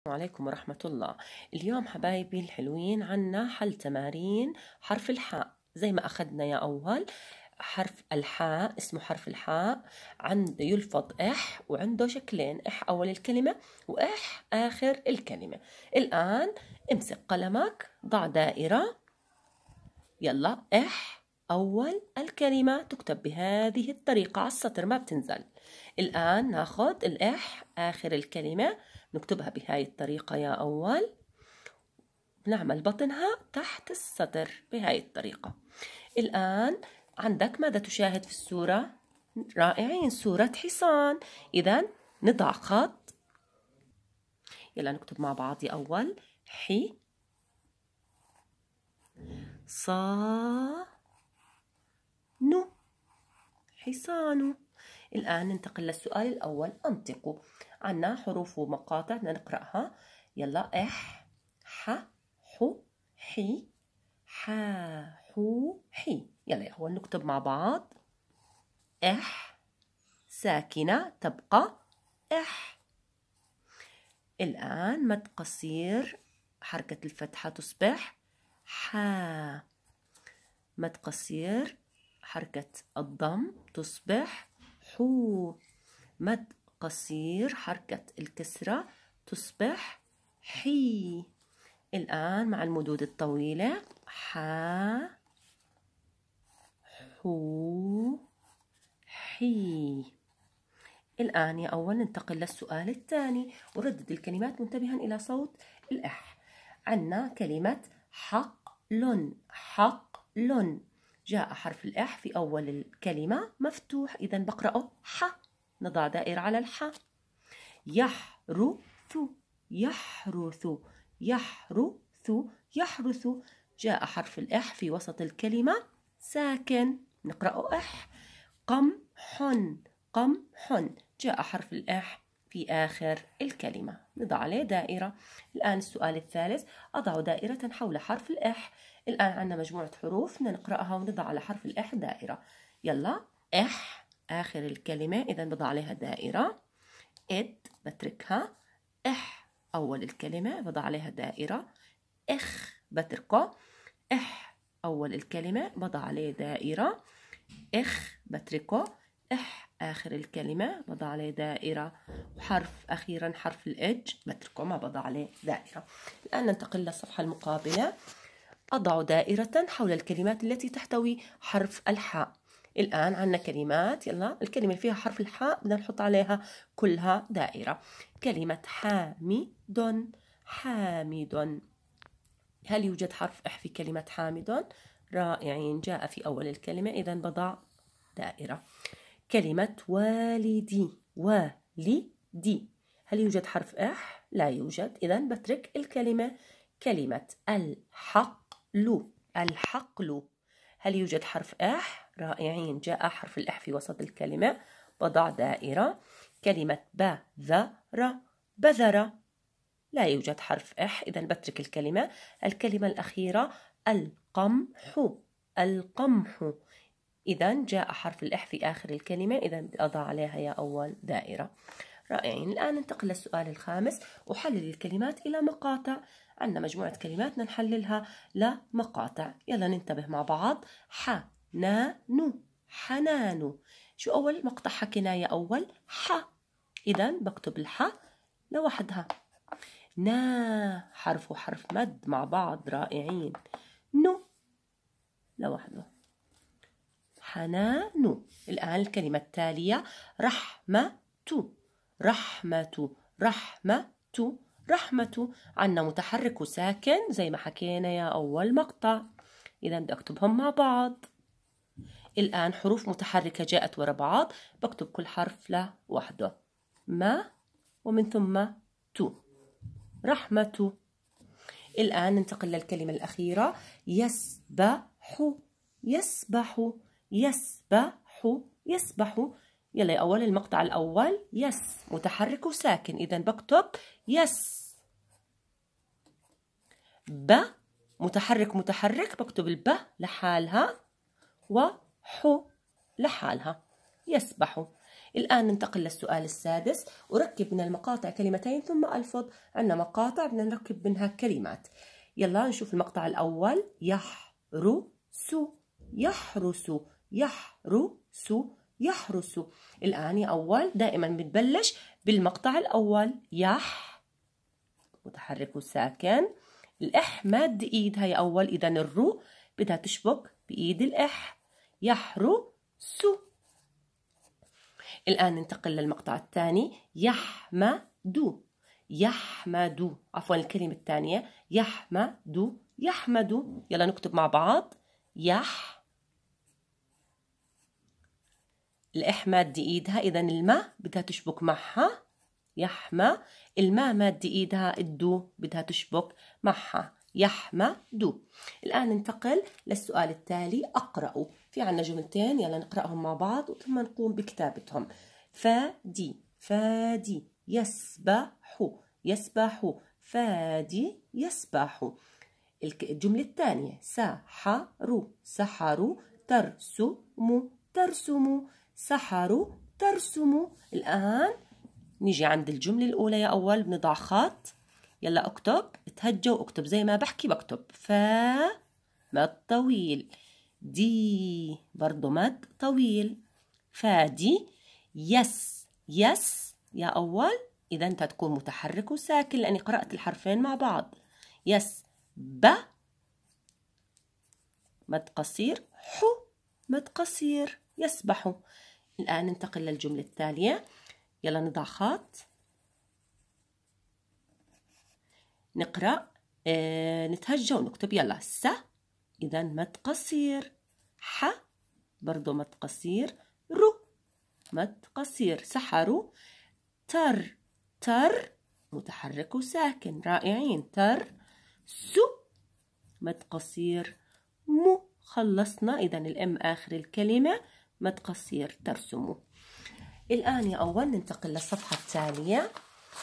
السلام عليكم ورحمة الله اليوم حبايبي الحلوين عنا حل تمارين حرف الحاء زي ما أخذنا يا أول حرف الحاء اسمه حرف الحاء عند يلفظ إح وعنده شكلين إح أول الكلمة وإح آخر الكلمة الآن امسك قلمك ضع دائرة يلا إح أول الكلمة تكتب بهذه الطريقة على السطر ما بتنزل الآن ناخذ الإح آخر الكلمة نكتبها بهاي الطريقة يا أول نعمل بطنها تحت السطر بهاي الطريقة الآن عندك ماذا تشاهد في الصورة؟ رائعين صورة حصان إذا نضع خط يلا نكتب مع بعض أول حي صا نو حصانه الآن ننتقل للسؤال الأول أنطقوا عنا حروف ومقاطع بدنا نقرأها يلا إح ح حو حي حا حو حي يلا يا هو نكتب مع بعض إح ساكنة تبقى إح الآن مد قصير حركة الفتحة تصبح حا مد قصير حركة الضم تصبح حو مد قصير حركة الكسرة تصبح حي الآن مع المدود الطويلة ح حو حي الآن يا أول ننتقل للسؤال الثاني وردد الكلمات منتبها إلى صوت الإح عنا كلمة حق حق حقل جاء حرف الإح في أول الكلمة مفتوح إذا بقرأه ح نضع دائرة على الح يحرث يحرث يحرث يحرث جاء حرف الإح في وسط الكلمة ساكن نقرأه إح قمح قمح جاء حرف الإح في آخر الكلمة نضع عليه دائرة الآن السؤال الثالث أضع دائرة حول حرف الإح الآن عندنا مجموعة حروف بدنا نقرأها ونضع على حرف الإح دائرة يلا إح آخر الكلمة إذا بضع عليها دائرة إد بتركها إح أول الكلمة بضع عليها دائرة إخ بتركه إح أول الكلمة بضع عليه دائرة إخ بتركه إح آخر الكلمة بضع عليه دائرة وحرف أخيرا حرف الإج بتركه ما بضع عليه دائرة الآن ننتقل للصفحة المقابلة أضع دائرة حول الكلمات التي تحتوي حرف الحاء الآن عندنا كلمات يلا الكلمة فيها حرف الحاء بدنا نحط عليها كلها دائرة كلمة حامد حامد هل يوجد حرف إح في كلمة حامد؟ رائعين جاء في أول الكلمة إذا بضع دائرة كلمة والدي والدي هل يوجد حرف اح؟ لا يوجد إذا بترك الكلمة كلمة الحقل الحقل هل يوجد حرف اح؟ رائعين جاء حرف الاح في وسط الكلمة وضع دائرة كلمة بذر بذر لا يوجد حرف اح إذا بترك الكلمة الكلمة الأخيرة القمح القمح إذا جاء حرف الإح في آخر الكلمة إذا أضع عليها يا أول دائرة رائعين الآن ننتقل للسؤال الخامس أحلل الكلمات إلى مقاطع عندنا مجموعة كلمات نحللها لمقاطع يلا ننتبه مع بعض ح نا نو شو أول مقطع حكيناه يا أول ح إذا بكتب الح لوحدها نا حرف وحرف مد مع بعض رائعين نو لوحده حنان الآن الكلمة التالية رحمة رحمة رحمة رحمة عنا متحرك وساكن زي ما حكينا يا أول مقطع إذا بدي أكتبهم مع بعض الآن حروف متحركة جاءت ورا بعض بكتب كل حرف لوحده ما ومن ثم تو رحمة الآن ننتقل للكلمة الأخيرة يسبح يسبح يسبح يسبح يلا يا أول المقطع الأول يس متحرك وساكن إذا بكتب يس ب متحرك متحرك بكتب الب لحالها وحو لحالها يسبح الآن ننتقل للسؤال السادس أركب من المقاطع كلمتين ثم ألفظ عندنا مقاطع بدنا نركب منها كلمات يلا نشوف المقطع الأول يحرس يحرس يحرس يحرس الآن أول دائما بتبلش بالمقطع الأول يح متحرك وساكن الإح مد إيد هي أول إذا الرو بدها تشبك بإيد الإح يحرس الآن ننتقل للمقطع الثاني يحمد يحمد عفوا الكلمة الثانية يحمد يحمد يلا نكتب مع بعض يح الإح مادة إيدها إذا الماء بدها تشبك معها يحمى الماء مادة إيدها الدو بدها تشبك معها يحمى دو الآن ننتقل للسؤال التالي أقرأوا في عنا جملتين يلا نقرأهم مع بعض ثم نقوم بكتابتهم فادي فادي يسبح يسبح فادي يسبح الجملة الثانية سحروا سحر ترسموا ترسموا سحروا ترسموا الآن نيجي عند الجملة الأولى يا أول بنضع خط يلا أكتب اتهجى وأكتب زي ما بحكي بكتب فا مد طويل دي برضو مد طويل فادي يس يس يا أول إذا أنت تكون متحرك وساكن لأني قرأت الحرفين مع بعض يس ب مد قصير حو مد قصير يسبحوا الآن ننتقل للجملة التالية يلا نضع خط نقرأ اه نتهجى ونكتب يلا س إذا مد قصير ح برضو مد قصير رو مد قصير سحروا تر تر متحرك وساكن رائعين تر سو مد قصير مو خلصنا إذا الأم آخر الكلمة ما تقصر ترسمه الآن يا أول ننتقل للصفحة التالية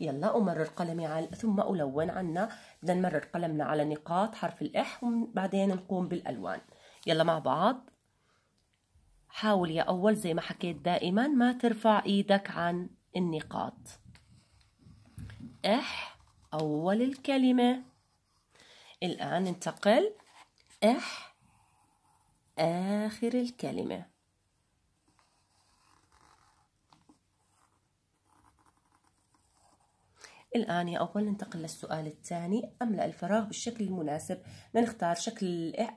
يلا أمرر قلمي على ثم ألون عنا بدنا نمرر قلمنا على نقاط حرف الإح وبعدين نقوم بالألوان يلا مع بعض حاول يا أول زي ما حكيت دائما ما ترفع إيدك عن النقاط إح أول الكلمة الآن ننتقل إح آخر الكلمة الآن يا أول ننتقل للسؤال الثاني أملأ الفراغ بالشكل المناسب نختار شكل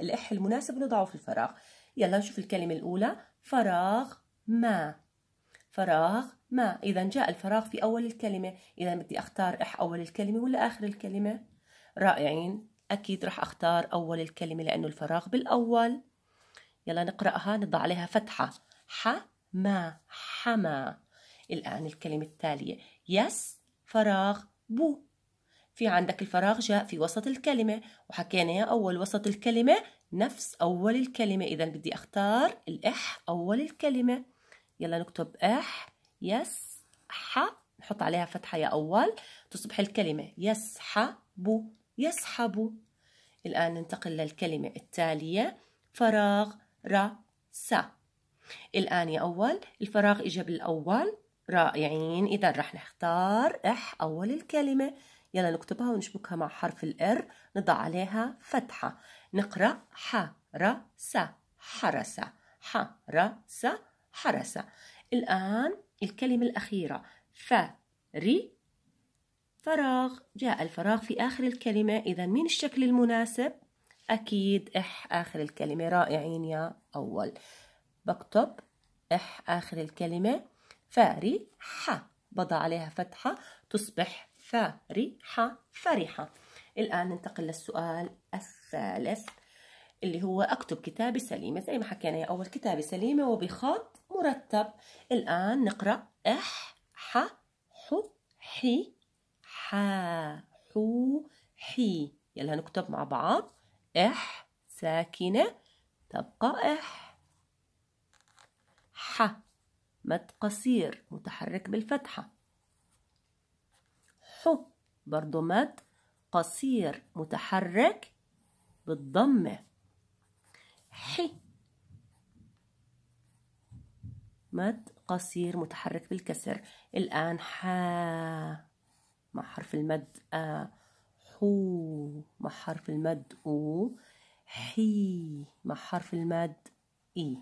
الإح المناسب ونضعه في الفراغ يلا نشوف الكلمة الأولى فراغ ما فراغ ما إذا جاء الفراغ في أول الكلمة إذا بدي أختار إح أول الكلمة ولا آخر الكلمة رائعين أكيد رح أختار أول الكلمة لأنه الفراغ بالأول يلا نقرأها نضع عليها فتحة ح ما حما الآن الكلمة التالية يس فراغ بو في عندك الفراغ جاء في وسط الكلمة وحكينا يا أول وسط الكلمة نفس أول الكلمة إذا بدي أختار الإح أول الكلمة يلا نكتب إح يس ح نحط عليها فتحة يا أول تصبح الكلمة يسحب يسحب الآن ننتقل للكلمة التالية فراغ ر س الآن يا أول الفراغ إجا بالأول رائعين إذا رح نختار إح أول الكلمة يلا نكتبها ونشبكها مع حرف الإر نضع عليها فتحة نقرأ ح ر س حرس الآن الكلمة الأخيرة فري فراغ جاء الفراغ في آخر الكلمة إذا مين الشكل المناسب؟ أكيد إح آخر الكلمة رائعين يا أول بكتب إح آخر الكلمة فرحة بضع عليها فتحة تصبح فرحة فرحة الآن ننتقل للسؤال الثالث اللي هو أكتب كتابة سليمة زي ما حكينا يا أول كتابة سليمة وبخط مرتب الآن نقرأ إح ح حو حي حا حو حي يلا نكتب مع بعض إح ساكنة تبقى إح ح مد قصير متحرك بالفتحة ح برضو مد قصير متحرك بالضمة ح مد قصير متحرك بالكسر الآن ح مع حرف المد آ حو مع حرف المد أو حي مع حرف المد إي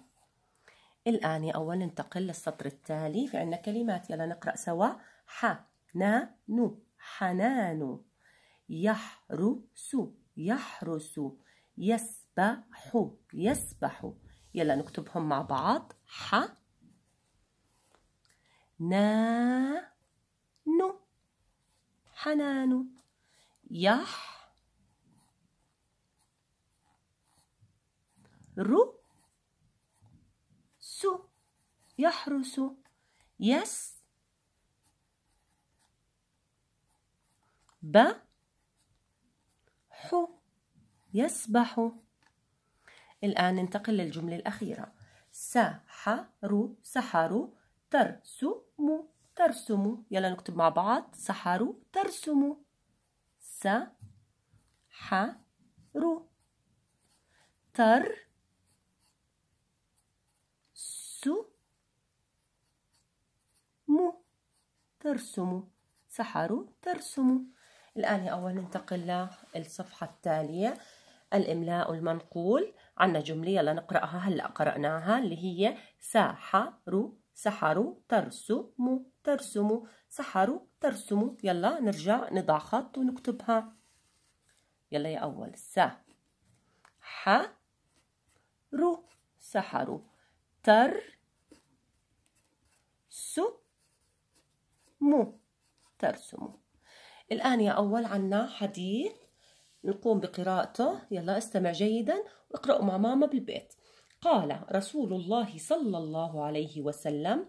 الآن أولا ننتقل للسطر التالي في عندنا كلمات يلا نقرأ سوا ح نا نو حنان يحرس يحرس يسبح يسبح يلا نكتبهم مع بعض ح نا نو حنان يح رو يحرس يس ب ح يسبح الآن ننتقل للجملة الأخيرة سحر سحر ترسم ترسم يلا نكتب مع بعض سحر ترسم سحر تر ترسم سحر ترسم الآن أول ننتقل للصفحة التالية الإملاء المنقول عنا جملة يلا نقرأها هلأ قرأناها اللي هي سحر سحر ترسم ترسم سحر ترسم يلا نرجع نضع خط ونكتبها يلا يا أول س ح ر سحر تر سو مو ترسموا الآن يا أول عنا حديث نقوم بقراءته يلا استمع جيدا واقرأوا مع ماما بالبيت قال رسول الله صلى الله عليه وسلم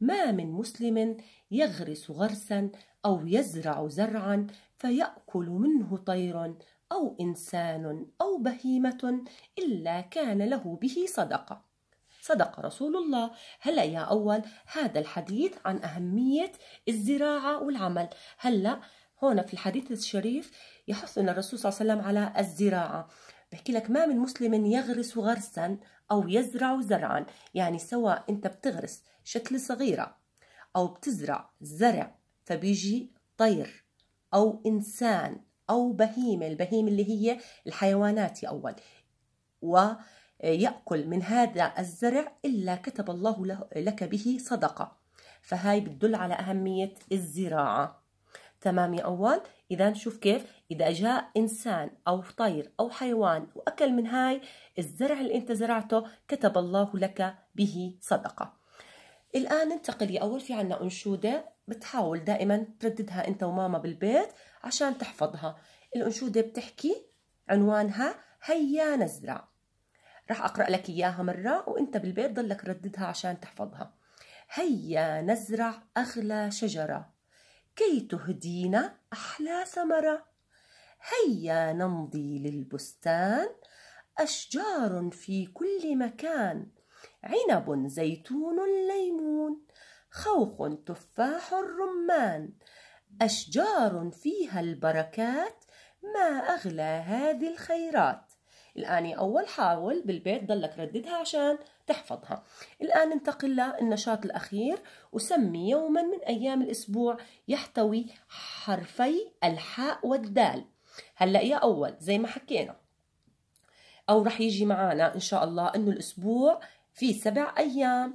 ما من مسلم يغرس غرسا أو يزرع زرعا فيأكل منه طير أو إنسان أو بهيمة إلا كان له به صدقة صدق رسول الله هلا يا أول هذا الحديث عن أهمية الزراعة والعمل هلا هون في الحديث الشريف يحثنا الرسول صلى الله عليه وسلم على الزراعة بحكي لك ما من مسلم يغرس غرسا أو يزرع زرعا يعني سواء أنت بتغرس شكل صغيرة أو بتزرع زرع فبيجي طير أو إنسان أو بهيمة البهيمة اللي هي الحيوانات يا أول و يأكل من هذا الزرع إلا كتب الله لك به صدقة فهاي بتدل على أهمية الزراعة تمام يا أول إذا شوف كيف إذا جاء إنسان أو طير أو حيوان وأكل من هاي الزرع اللي أنت زرعته كتب الله لك به صدقة الآن ننتقل يا أول في عنا أنشودة بتحاول دائما ترددها أنت وماما بالبيت عشان تحفظها الأنشودة بتحكي عنوانها هيا نزرع راح أقرأ لك إياها مرة وإنت بالبيت ضلك رددها عشان تحفظها هيا نزرع أغلى شجرة كي تهدينا أحلى ثمرة هيا نمضي للبستان أشجار في كل مكان عنب زيتون ليمون خوخ تفاح رمان أشجار فيها البركات ما أغلى هذه الخيرات الآن أول حاول بالبيت ضلك رددها عشان تحفظها الآن ننتقل للنشاط الأخير وسمي يوما من أيام الأسبوع يحتوي حرفي الحاء والدال هلأ يا أول زي ما حكينا أو رح يجي معنا إن شاء الله إنه الأسبوع في سبع أيام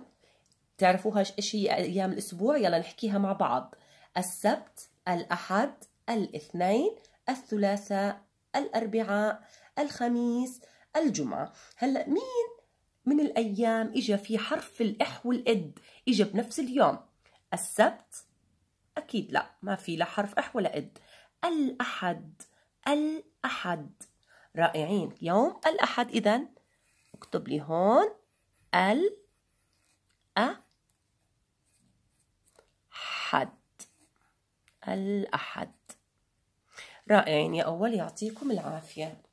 تعرفوا إيش هي أيام الأسبوع يلا نحكيها مع بعض السبت الأحد الاثنين الثلاثاء الأربعاء الخميس الجمعة هلأ مين من الأيام إجا في حرف الإح والإد إجا بنفس اليوم السبت أكيد لا ما في لا حرف إح ولا إد الأحد الأحد رائعين يوم الأحد إذا اكتب لي هون ال أ حد الأحد رائعين يا أول يعطيكم العافية